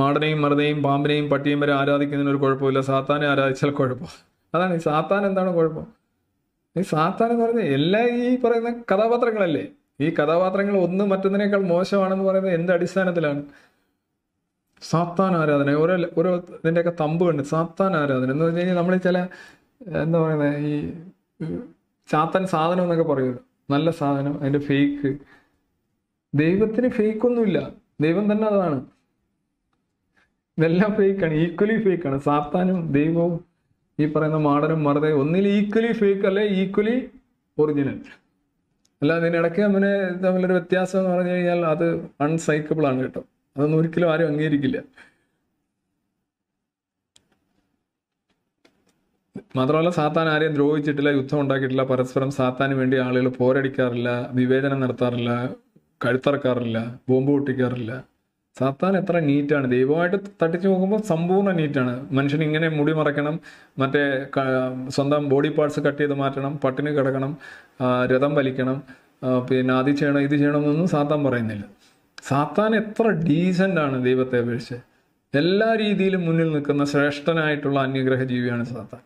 മാടനെയും മറുതയും പാമ്പിനെയും പട്ടിയും വരെ ആരാധിക്കുന്നതിന് ഒരു കുഴപ്പമില്ല സാത്താനെ ആരാധിച്ചാൽ കുഴപ്പം അതാണ് ഈ സാത്താൻ എന്താണ് കുഴപ്പം ഈ സാത്താൻ എന്ന് പറയുന്നത് എല്ലാ ഈ പറയുന്ന കഥാപാത്രങ്ങളല്ലേ ഈ കഥാപാത്രങ്ങൾ ഒന്ന് മറ്റൊന്നിനേക്കാൾ മോശമാണെന്ന് പറയുന്നത് എന്ത് അടിസ്ഥാനത്തിലാണ് സാത്താൻ ആരാധന ഓരോ ഓരോ ഇതിൻ്റെയൊക്കെ കണ്ട് സാത്താൻ ആരാധന എന്ന് പറഞ്ഞു കഴിഞ്ഞാൽ നമ്മൾ ചില എന്താ പറയുന്നത് ഈ ചാത്തൻ സാധനം എന്നൊക്കെ പറയുന്നത് നല്ല സാധനം അതിൻ്റെ ഫേക്ക് ദൈവത്തിന് ഫേക്കൊന്നുമില്ല ദൈവം തന്നെ അതാണ് ഇതെല്ലാം ഫേക്കാണ് ഈക്വലി ഫേക്കാണ് സാത്താനും ദൈവവും ഈ പറയുന്ന മാടനും മറുതെ ഒന്നിൽ ഈക്വലി ഫേക്ക് അല്ലെ ഈക്വലി ഒറിജിനൽ അല്ല അതിനിടയ്ക്ക് അവന് തമ്മിലൊരു വ്യത്യാസം എന്ന് പറഞ്ഞു കഴിഞ്ഞാൽ അത് അൺസൈക്കബിൾ ആണ് കേട്ടോ അതൊന്നും ഒരിക്കലും ആരും അംഗീകരിക്കില്ല മാത്രമല്ല സാത്താൻ ആരെയും ദ്രോഹിച്ചിട്ടില്ല യുദ്ധം ഉണ്ടാക്കിയിട്ടില്ല പരസ്പരം സാത്താന് വേണ്ടി ആളുകൾ പോരടിക്കാറില്ല വിവേചനം നടത്താറില്ല കഴുത്തറക്കാറില്ല ബോംബ് പൊട്ടിക്കാറില്ല സാത്താൻ എത്ര നീറ്റാണ് ദൈവമായിട്ട് തട്ടിച്ചു നോക്കുമ്പോൾ സമ്പൂർണ്ണ നീറ്റാണ് മനുഷ്യൻ ഇങ്ങനെ മുടി മറക്കണം മറ്റേ സ്വന്തം ബോഡി പാർട്സ് കട്ട് ചെയ്ത് മാറ്റണം പട്ടിണി കിടക്കണം രഥം വലിക്കണം പിന്നെ അത് ചെയ്യണം ഇത് ചെയ്യണമെന്നൊന്നും സാത്താൻ പറയുന്നില്ല സാത്താൻ എത്ര ഡീസൻ്റ് ആണ് ദൈവത്തെ അപേക്ഷിച്ച് എല്ലാ രീതിയിലും മുന്നിൽ നിൽക്കുന്ന ശ്രേഷ്ഠനായിട്ടുള്ള അന്യഗ്രഹ ജീവിയാണ് സാത്താൻ